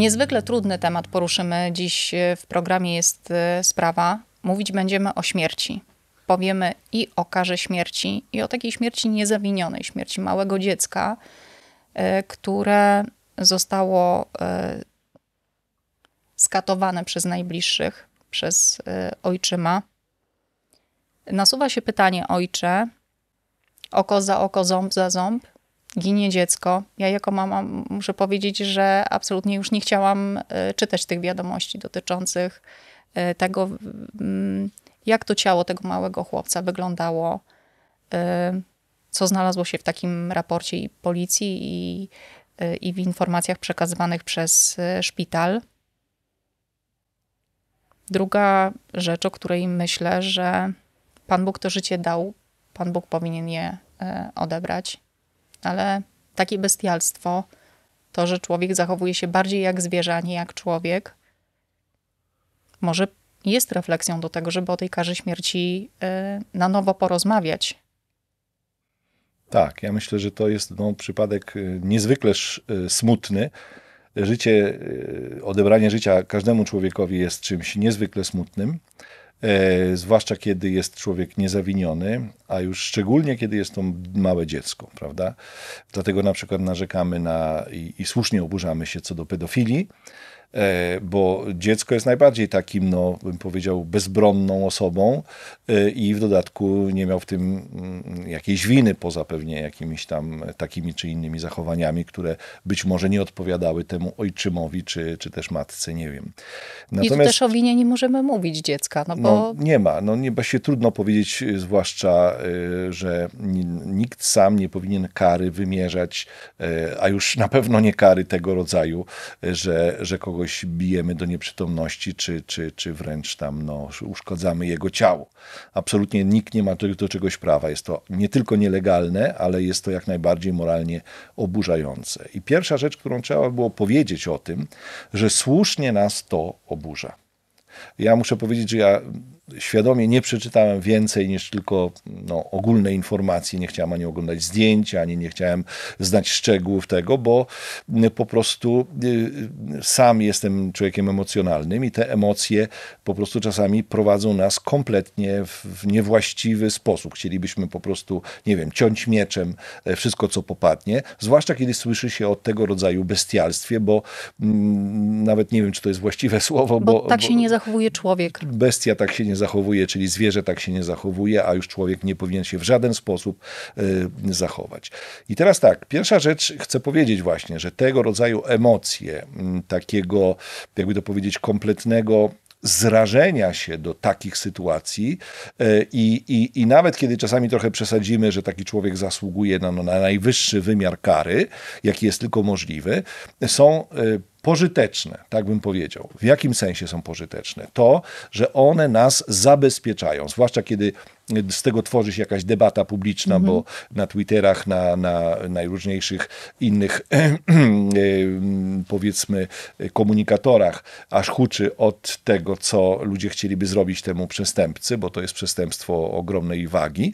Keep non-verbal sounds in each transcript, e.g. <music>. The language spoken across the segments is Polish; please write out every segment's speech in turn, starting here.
Niezwykle trudny temat poruszymy dziś e, w programie jest e, sprawa. Mówić będziemy o śmierci. Powiemy i o karze śmierci, i o takiej śmierci niezawinionej, śmierci małego dziecka, e, które zostało skatowane przez najbliższych, przez ojczyma. Nasuwa się pytanie, ojcze, oko za oko, ząb za ząb, ginie dziecko. Ja jako mama muszę powiedzieć, że absolutnie już nie chciałam e, czytać tych wiadomości dotyczących e, tego, jak to ciało tego małego chłopca wyglądało, e, co znalazło się w takim raporcie i policji, i, i w informacjach przekazywanych przez szpital. Druga rzecz, o której myślę, że Pan Bóg to życie dał, Pan Bóg powinien je odebrać ale takie bestialstwo, to, że człowiek zachowuje się bardziej jak zwierzę, a nie jak człowiek, może jest refleksją do tego, żeby o tej karze śmierci y, na nowo porozmawiać. Tak, ja myślę, że to jest no, przypadek y, niezwykle y, smutny. Życie, odebranie życia każdemu człowiekowi jest czymś niezwykle smutnym. E, zwłaszcza kiedy jest człowiek niezawiniony, a już szczególnie kiedy jest to małe dziecko, prawda? Dlatego na przykład narzekamy na i, i słusznie oburzamy się co do pedofilii, E, bo dziecko jest najbardziej takim, no bym powiedział, bezbronną osobą e, i w dodatku nie miał w tym mm, jakiejś winy, poza pewnie jakimiś tam takimi czy innymi zachowaniami, które być może nie odpowiadały temu ojczymowi, czy, czy też matce, nie wiem. Natomiast, I też o winie nie możemy mówić dziecka, no bo... No, nie ma, no nie, się trudno powiedzieć, y, zwłaszcza, y, że nikt sam nie powinien kary wymierzać, y, a już na pewno nie kary tego rodzaju, że, że kogoś kogoś bijemy do nieprzytomności, czy, czy, czy wręcz tam no, uszkodzamy jego ciało. Absolutnie nikt nie ma do czegoś prawa. Jest to nie tylko nielegalne, ale jest to jak najbardziej moralnie oburzające. I pierwsza rzecz, którą trzeba było powiedzieć o tym, że słusznie nas to oburza. Ja muszę powiedzieć, że ja świadomie nie przeczytałem więcej niż tylko no, ogólne informacje. Nie chciałem ani oglądać zdjęć, ani nie chciałem znać szczegółów tego, bo mm, po prostu y, y, sam jestem człowiekiem emocjonalnym i te emocje po prostu czasami prowadzą nas kompletnie w niewłaściwy sposób. Chcielibyśmy po prostu, nie wiem, ciąć mieczem e, wszystko, co popadnie, zwłaszcza kiedy słyszy się o tego rodzaju bestialstwie, bo mm, nawet nie wiem, czy to jest właściwe <laughs> słowo. Bo, bo tak bo, się nie zachowuje człowiek. Bestia tak się nie zachowuje, czyli zwierzę tak się nie zachowuje, a już człowiek nie powinien się w żaden sposób y, zachować. I teraz tak, pierwsza rzecz chcę powiedzieć właśnie, że tego rodzaju emocje, mm, takiego, jakby to powiedzieć, kompletnego zrażenia się do takich sytuacji y, i, i, i nawet kiedy czasami trochę przesadzimy, że taki człowiek zasługuje na, no, na najwyższy wymiar kary, jaki jest tylko możliwy, są y, pożyteczne, tak bym powiedział. W jakim sensie są pożyteczne? To, że one nas zabezpieczają, zwłaszcza kiedy z tego tworzy się jakaś debata publiczna, bo mhm. na Twitterach, na, na najróżniejszych innych <clears throat> e, powiedzmy komunikatorach aż huczy od tego, co ludzie chcieliby zrobić temu przestępcy, bo to jest przestępstwo ogromnej wagi,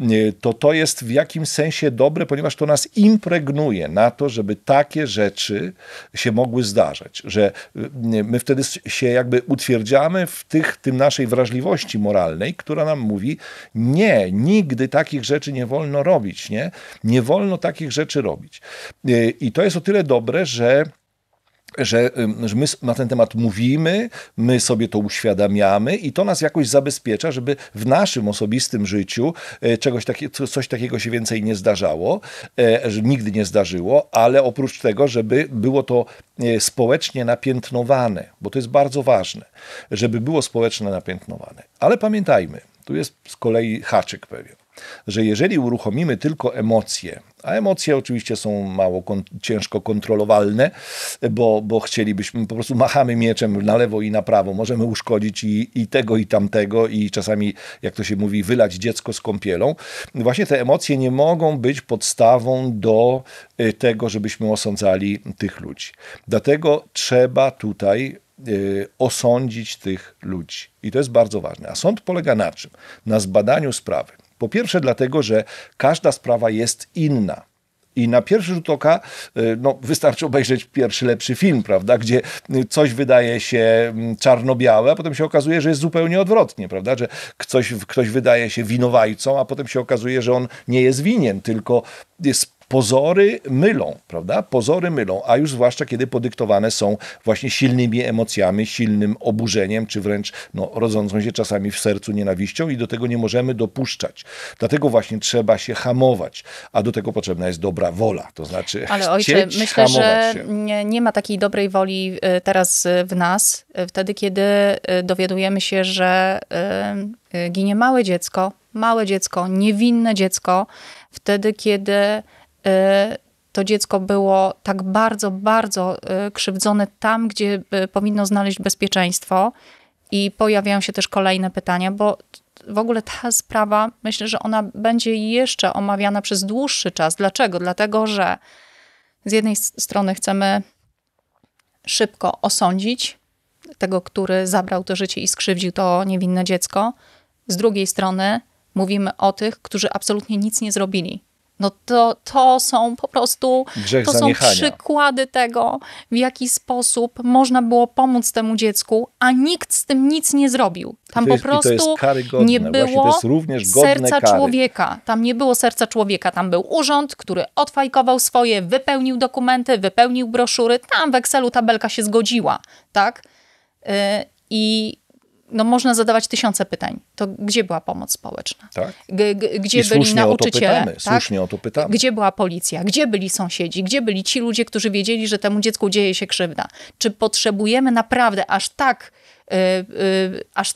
e, to to jest w jakimś sensie dobre, ponieważ to nas impregnuje na to, żeby takie rzeczy się mogły zdarzać, że y, my wtedy się jakby utwierdzamy w tych, tym naszej wrażliwości moralnej, która nam mówi, nie, nigdy takich rzeczy nie wolno robić, nie? Nie wolno takich rzeczy robić. Y, I to jest o tyle dobre, że że, że my na ten temat mówimy, my sobie to uświadamiamy i to nas jakoś zabezpiecza, żeby w naszym osobistym życiu e, czegoś takie, coś takiego się więcej nie zdarzało, e, że nigdy nie zdarzyło, ale oprócz tego, żeby było to e, społecznie napiętnowane, bo to jest bardzo ważne, żeby było społecznie napiętnowane. Ale pamiętajmy, tu jest z kolei haczyk pewien że jeżeli uruchomimy tylko emocje, a emocje oczywiście są mało kon ciężko kontrolowalne, bo, bo chcielibyśmy, po prostu machamy mieczem na lewo i na prawo, możemy uszkodzić i, i tego, i tamtego, i czasami, jak to się mówi, wylać dziecko z kąpielą. Właśnie te emocje nie mogą być podstawą do y, tego, żebyśmy osądzali tych ludzi. Dlatego trzeba tutaj y, osądzić tych ludzi. I to jest bardzo ważne. A sąd polega na czym? Na zbadaniu sprawy. Po pierwsze, dlatego, że każda sprawa jest inna. I na pierwszy rzut oka y, no, wystarczy obejrzeć pierwszy lepszy film, prawda, gdzie y, coś wydaje się mm, czarno-białe, a potem się okazuje, że jest zupełnie odwrotnie, prawda, że ktoś, ktoś wydaje się winowajcą, a potem się okazuje, że on nie jest winien, tylko jest Pozory mylą, prawda? Pozory mylą, a już zwłaszcza kiedy podyktowane są właśnie silnymi emocjami, silnym oburzeniem, czy wręcz no, rodzącą się czasami w sercu nienawiścią i do tego nie możemy dopuszczać. Dlatego właśnie trzeba się hamować, a do tego potrzebna jest dobra wola, to znaczy Ale ojcze, myślę, że nie, nie ma takiej dobrej woli y, teraz w nas, y, wtedy kiedy y, dowiadujemy się, że ginie małe dziecko, małe dziecko, niewinne dziecko, wtedy kiedy Y, to dziecko było tak bardzo, bardzo y, krzywdzone tam, gdzie y, powinno znaleźć bezpieczeństwo. I pojawiają się też kolejne pytania, bo w ogóle ta sprawa, myślę, że ona będzie jeszcze omawiana przez dłuższy czas. Dlaczego? Dlatego, że z jednej strony chcemy szybko osądzić tego, który zabrał to życie i skrzywdził to niewinne dziecko. Z drugiej strony mówimy o tych, którzy absolutnie nic nie zrobili, no to, to są po prostu Grzech to są przykłady tego, w jaki sposób można było pomóc temu dziecku, a nikt z tym nic nie zrobił. Tam jest, po prostu nie było serca kary. człowieka. Tam nie było serca człowieka. Tam był urząd, który odfajkował swoje, wypełnił dokumenty, wypełnił broszury. Tam w Excelu tabelka się zgodziła, tak? Yy, I no można zadawać tysiące pytań. To gdzie była pomoc społeczna? Tak. gdzie I byli nauczyciele? O to pytamy, tak? Słusznie o to pytamy. Gdzie była policja? Gdzie byli sąsiedzi? Gdzie byli ci ludzie, którzy wiedzieli, że temu dziecku dzieje się krzywda? Czy potrzebujemy naprawdę aż tak, yy, yy, aż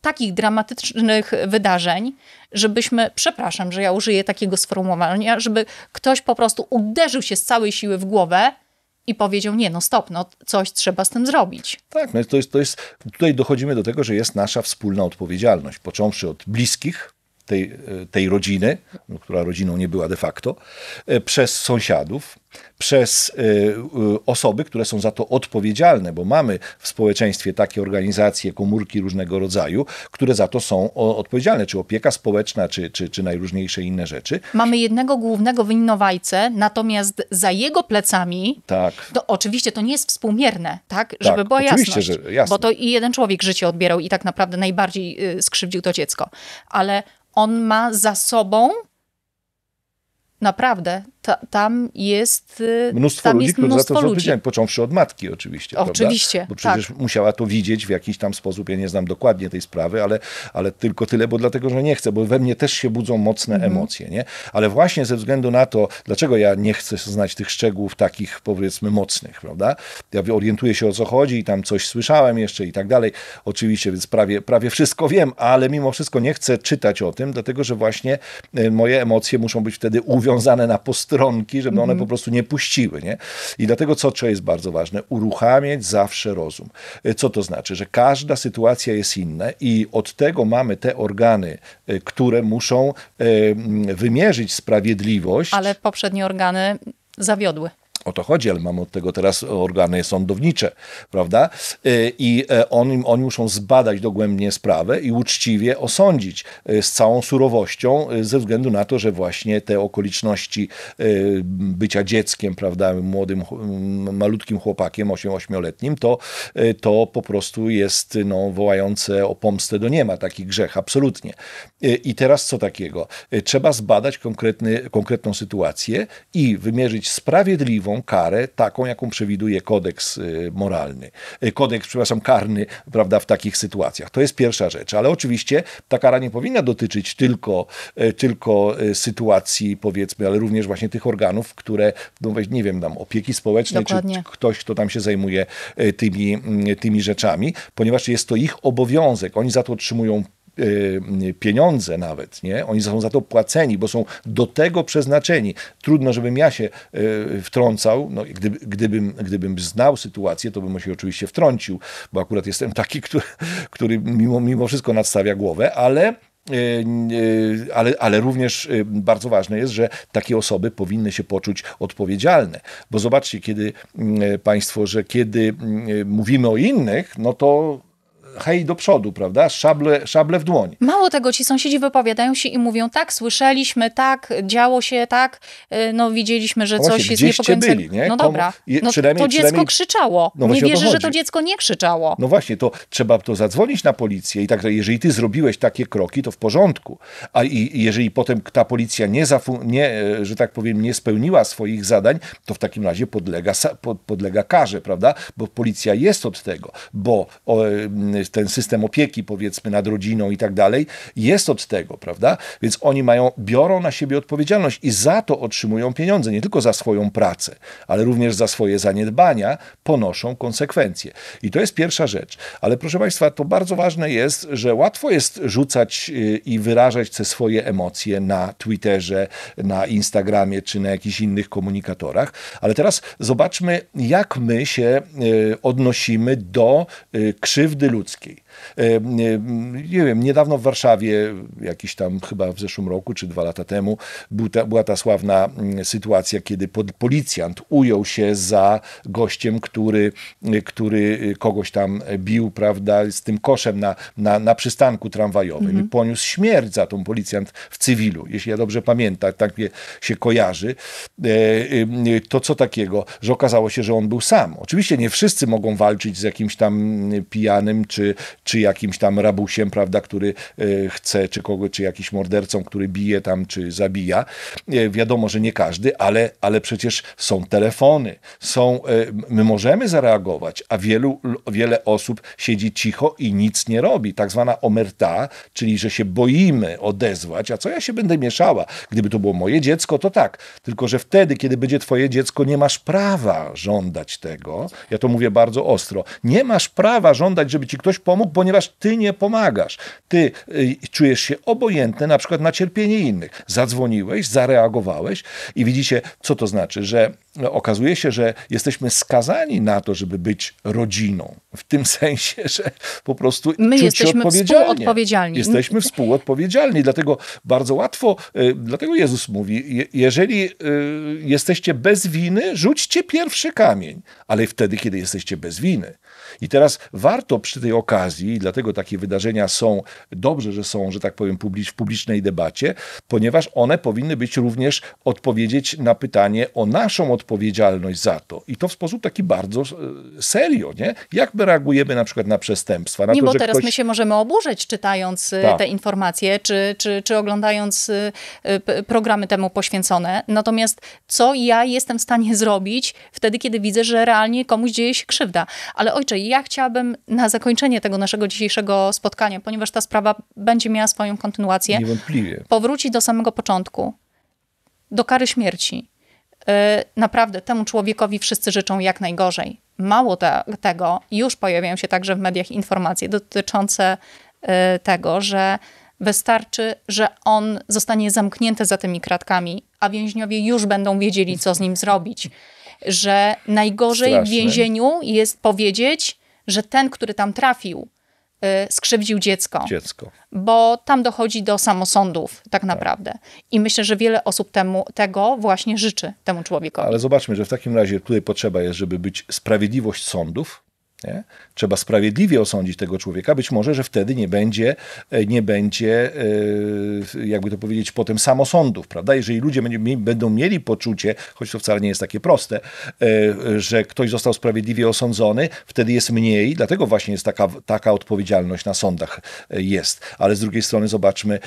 takich dramatycznych wydarzeń, żebyśmy, przepraszam, że ja użyję takiego sformułowania, żeby ktoś po prostu uderzył się z całej siły w głowę, i powiedział, nie no stop, no coś trzeba z tym zrobić. Tak, no to jest, to jest, tutaj dochodzimy do tego, że jest nasza wspólna odpowiedzialność, począwszy od bliskich, tej, tej rodziny, no, która rodziną nie była de facto, e, przez sąsiadów, przez e, e, osoby, które są za to odpowiedzialne, bo mamy w społeczeństwie takie organizacje, komórki różnego rodzaju, które za to są odpowiedzialne, czy opieka społeczna, czy, czy, czy najróżniejsze inne rzeczy. Mamy jednego głównego winowajcę, natomiast za jego plecami, tak. to oczywiście to nie jest współmierne, tak? tak Żeby tak, była jasność, że, jasne. bo to i jeden człowiek życie odbierał i tak naprawdę najbardziej y, skrzywdził to dziecko, ale on ma za sobą naprawdę ta, tam jest y, mnóstwo tam ludzi, jest mnóstwo za to ludzi. Odpowiedzialni, począwszy od matki oczywiście. Oczywiście. Prawda? Bo przecież tak. musiała to widzieć w jakiś tam sposób. Ja nie znam dokładnie tej sprawy, ale, ale tylko tyle, bo dlatego, że nie chcę, bo we mnie też się budzą mocne mhm. emocje. Nie? Ale właśnie ze względu na to, dlaczego ja nie chcę znać tych szczegółów takich powiedzmy mocnych, prawda? Ja orientuję się o co chodzi i tam coś słyszałem jeszcze i tak dalej. Oczywiście, więc prawie, prawie wszystko wiem, ale mimo wszystko nie chcę czytać o tym, dlatego, że właśnie y, moje emocje muszą być wtedy uwiązane na postaci stronki, żeby one mhm. po prostu nie puściły. Nie? I dlatego, co, co jest bardzo ważne, uruchamiać zawsze rozum. E, co to znaczy? Że każda sytuacja jest inna i od tego mamy te organy, e, które muszą e, wymierzyć sprawiedliwość. Ale poprzednie organy zawiodły. O to chodzi, ale mamy od tego teraz organy sądownicze, prawda? Y, I e, on, oni muszą zbadać dogłębnie sprawę i uczciwie osądzić y, z całą surowością, y, ze względu na to, że właśnie te okoliczności bycia dzieckiem, prawda, młodym, malutkim chłopakiem, 8-8-letnim, to, to po prostu jest no, wołające o pomstę do nieba, taki grzech, absolutnie. I teraz co takiego? Trzeba zbadać konkretny, konkretną sytuację i wymierzyć sprawiedliwą, surową karę, taką jaką przewiduje kodeks y, moralny, y, kodeks, przepraszam, karny, prawda, w takich sytuacjach. To jest pierwsza rzecz, ale oczywiście ta kara nie powinna dotyczyć tylko, y, tylko sytuacji, powiedzmy, ale również właśnie tych organów, które, no, nie wiem, tam opieki społecznej, czy ktoś, kto tam się zajmuje tymi, tymi rzeczami, ponieważ jest to ich obowiązek. Oni za to otrzymują Y, y, pieniądze nawet, nie? Oni są za to płaceni, bo są do tego przeznaczeni. Trudno, żebym ja się y, wtrącał, no, gdyby, gdybym, gdybym znał sytuację, to bym się oczywiście wtrącił, bo akurat jestem taki, <laughs> który, który mimo, mimo wszystko nadstawia głowę, ale ale, ale również bardzo ważne jest, że takie osoby powinny się poczuć odpowiedzialne. Bo zobaczcie, kiedy Państwo, że kiedy mówimy o innych, no to hej do przodu, prawda? Szable, szable w dłoń. Mało tego, ci sąsiedzi wypowiadają się i mówią, tak, słyszeliśmy, tak, działo się, tak, y, no widzieliśmy, że no właśnie, coś jest niepokojącego. Byli, nie? No dobra, no, no przynajmniej, to dziecko przynajmniej... krzyczało. No nie wierzę, to że to dziecko nie krzyczało. No właśnie, to trzeba to zadzwonić na policję i tak, jeżeli ty zrobiłeś takie kroki, to w porządku. A i jeżeli potem ta policja nie, nie e, że tak powiem, nie spełniła swoich zadań, to w takim razie podlega, podlega karze, prawda? Bo policja jest od tego, bo o, ten system opieki, powiedzmy, nad rodziną i tak dalej, jest od tego, prawda? Więc oni mają, biorą na siebie odpowiedzialność i za to otrzymują pieniądze, nie tylko za swoją pracę, ale również za swoje zaniedbania ponoszą konsekwencje. I to jest pierwsza rzecz. Ale proszę Państwa, to bardzo ważne jest, że łatwo jest rzucać y, i wyrażać te swoje emocje na Twitterze, na Instagramie czy na jakichś innych komunikatorach, ale teraz zobaczmy, jak my się y, odnosimy do y, krzywdy ludzkiej E, e, nie wiem, niedawno w Warszawie, jakiś tam chyba w zeszłym roku czy dwa lata temu, była ta sławna sytuacja, kiedy policjant ujął się za gościem, który, e, który kogoś tam bił, prawda, z tym koszem na, na, na przystanku tramwajowym mhm. i poniósł śmierć za tą policjant w cywilu, jeśli ja dobrze pamiętam, tak mnie się kojarzy. To co takiego, że okazało się, że on był sam. Oczywiście nie wszyscy mogą walczyć z jakimś tam pijanym czy czy, czy jakimś tam rabusiem, prawda, który e, chce, czy kogo, czy jakiś mordercą, który bije tam, czy zabija. E, wiadomo, że nie każdy, ale, ale przecież są telefony, są, e, my możemy zareagować, a wielu, wiele osób siedzi cicho i nic nie robi. Tak zwana omerta, czyli że się boimy odezwać, a co ja się będę mieszała? Gdyby to było moje dziecko, to tak. Tylko, że wtedy, kiedy będzie twoje dziecko, nie masz prawa żądać tego. Ja to mówię bardzo ostro. Nie masz prawa żądać, żeby ci ktoś ktoś pomógł, ponieważ ty nie pomagasz. Ty y, czujesz się obojętny na przykład na cierpienie innych. Zadzwoniłeś, zareagowałeś i widzicie, co to znaczy, że no, okazuje się, że jesteśmy skazani na to, żeby być rodziną. W tym <laughs> sensie, że po prostu My czuć jesteśmy się współodpowiedzialni. Jesteśmy współodpowiedzialni, dlatego bardzo łatwo, y, dlatego Jezus mówi, jeżeli y, jesteście bez winy, rzućcie pierwszy kamień, ale wtedy, kiedy jesteście bez winy. I teraz warto przy tej okazji, dlatego takie wydarzenia są, dobrze, że są, że tak powiem, w publicznej debacie, ponieważ one powinny być również odpowiedzieć na pytanie o naszą odpowiedzialność za to. I to w sposób taki bardzo e, serio, nie? Jak my reagujemy na przykład na przestępstwa? Na Mimo to, teraz ktoś... my się możemy oburzyć, czytając e, tak. te informacje, czy, czy, czy oglądając e, programy temu poświęcone. Natomiast co ja jestem w stanie <laughs> zrobić wtedy, kiedy widzę, że realnie komuś dzieje się krzywda? Ale ojcze, ja chciałabym na zakończenie zakończenie tego naszego dzisiejszego spotkania, ponieważ ta sprawa będzie miała swoją kontynuację. Niewątpliwie. Powróci do samego początku, do kary śmierci. Y, naprawdę temu człowiekowi wszyscy życzą jak najgorzej. Mało te, tego, już pojawiają się także w mediach informacje dotyczące y, tego, że wystarczy, że on zostanie zamknięty za tymi kratkami, a więźniowie już będą wiedzieli, co z nim zrobić. Że najgorzej Straszne. w więzieniu jest powiedzieć, że ten, który tam trafił, y, skrzywdził dziecko. dziecko. Bo tam dochodzi do samosądów tak, tak. naprawdę. Tak. I myślę, że wiele osób temu, tego właśnie życzy temu człowiekowi. Ale zobaczmy, że w takim razie tutaj potrzeba jest, żeby być sprawiedliwość sądów, nie? Trzeba sprawiedliwie osądzić tego człowieka. Być może, że wtedy nie będzie, e, nie będzie e, jakby to powiedzieć, potem samosądów, prawda? Jeżeli ludzie będą mieli poczucie, choć to wcale nie jest takie proste, e, że ktoś został sprawiedliwie osądzony, wtedy jest mniej, dlatego właśnie jest taka, taka odpowiedzialność na sądach jest. Ale z drugiej strony zobaczmy,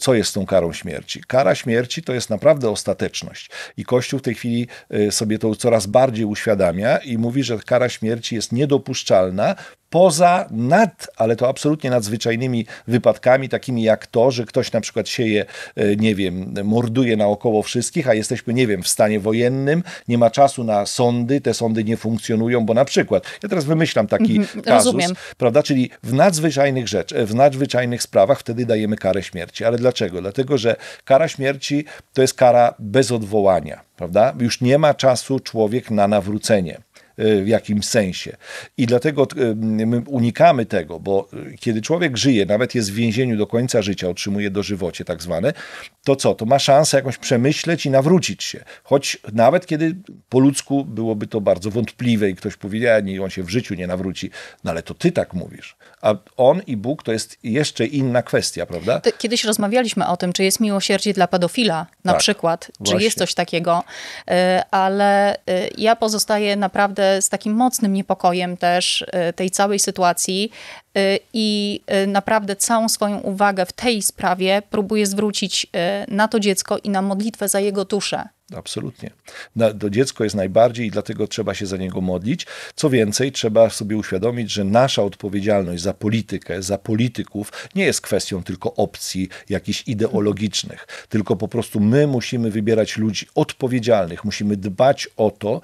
co jest z tą karą śmierci. Kara śmierci to jest naprawdę ostateczność i Kościół w tej chwili sobie to coraz bardziej uświadamia i mówi, że kara śmierci jest nie niedopuszczalna, poza nad, ale to absolutnie nadzwyczajnymi wypadkami, takimi jak to, że ktoś na przykład sieje, e, nie wiem, morduje naokoło wszystkich, a jesteśmy, nie wiem, w stanie wojennym, nie ma czasu na sądy, te sądy nie funkcjonują, bo na przykład, ja teraz wymyślam taki mhm, kazus, prawda, czyli w nadzwyczajnych rzeczach, e, w nadzwyczajnych sprawach wtedy dajemy karę śmierci. Ale dlaczego? Dlatego, że kara śmierci to jest kara bez odwołania, prawda? Już nie ma czasu człowiek na nawrócenie. Y, w jakimś sensie. I dlatego y, my unikamy tego, bo kiedy człowiek żyje, nawet jest w więzieniu do końca życia, otrzymuje dożywocie tak zwane, to co? To ma szansę jakąś przemyśleć i nawrócić się. Choć nawet kiedy po ludzku byłoby to bardzo wątpliwe i ktoś powiedział, nie, on się w życiu nie nawróci, no ale to ty tak mówisz. A on i Bóg to jest jeszcze inna kwestia, prawda? Kiedyś rozmawialiśmy o tym, czy jest miłosierdzie dla pedofila na tak, przykład, właśnie. czy jest coś takiego, y, ale y, ja pozostaję naprawdę z takim mocnym niepokojem też y, tej całej sytuacji, Y, i y, naprawdę całą swoją uwagę w tej sprawie próbuje zwrócić y, na to dziecko i na modlitwę za jego duszę. Absolutnie. Na, to dziecko jest najbardziej i dlatego trzeba się za niego modlić. Co więcej, trzeba sobie uświadomić, że nasza odpowiedzialność za politykę, za polityków nie jest kwestią tylko opcji jakichś ideologicznych, tylko po prostu my musimy wybierać ludzi odpowiedzialnych, musimy dbać o to.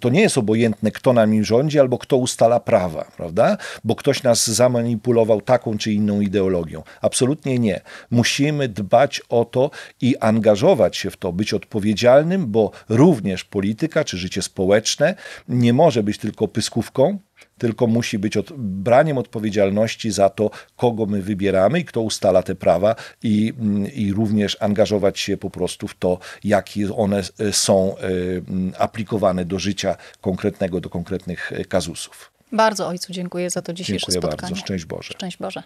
To nie jest obojętne, kto nami rządzi albo kto ustala prawa, prawda? Bo ktoś nas za manipulował taką czy inną ideologią. Absolutnie nie. Musimy dbać o to i angażować się w to, być odpowiedzialnym, bo również polityka czy życie społeczne nie może być tylko pyskówką, tylko musi być od, braniem odpowiedzialności za to, kogo my wybieramy i kto ustala te prawa, i, mm, i również angażować się po prostu w to, jakie one e, są e, aplikowane do życia konkretnego, do konkretnych e, kazusów. Bardzo Ojcu dziękuję za to dzisiejsze dziękuję spotkanie. Bardzo. Szczęść Boże. Szczęść Boże.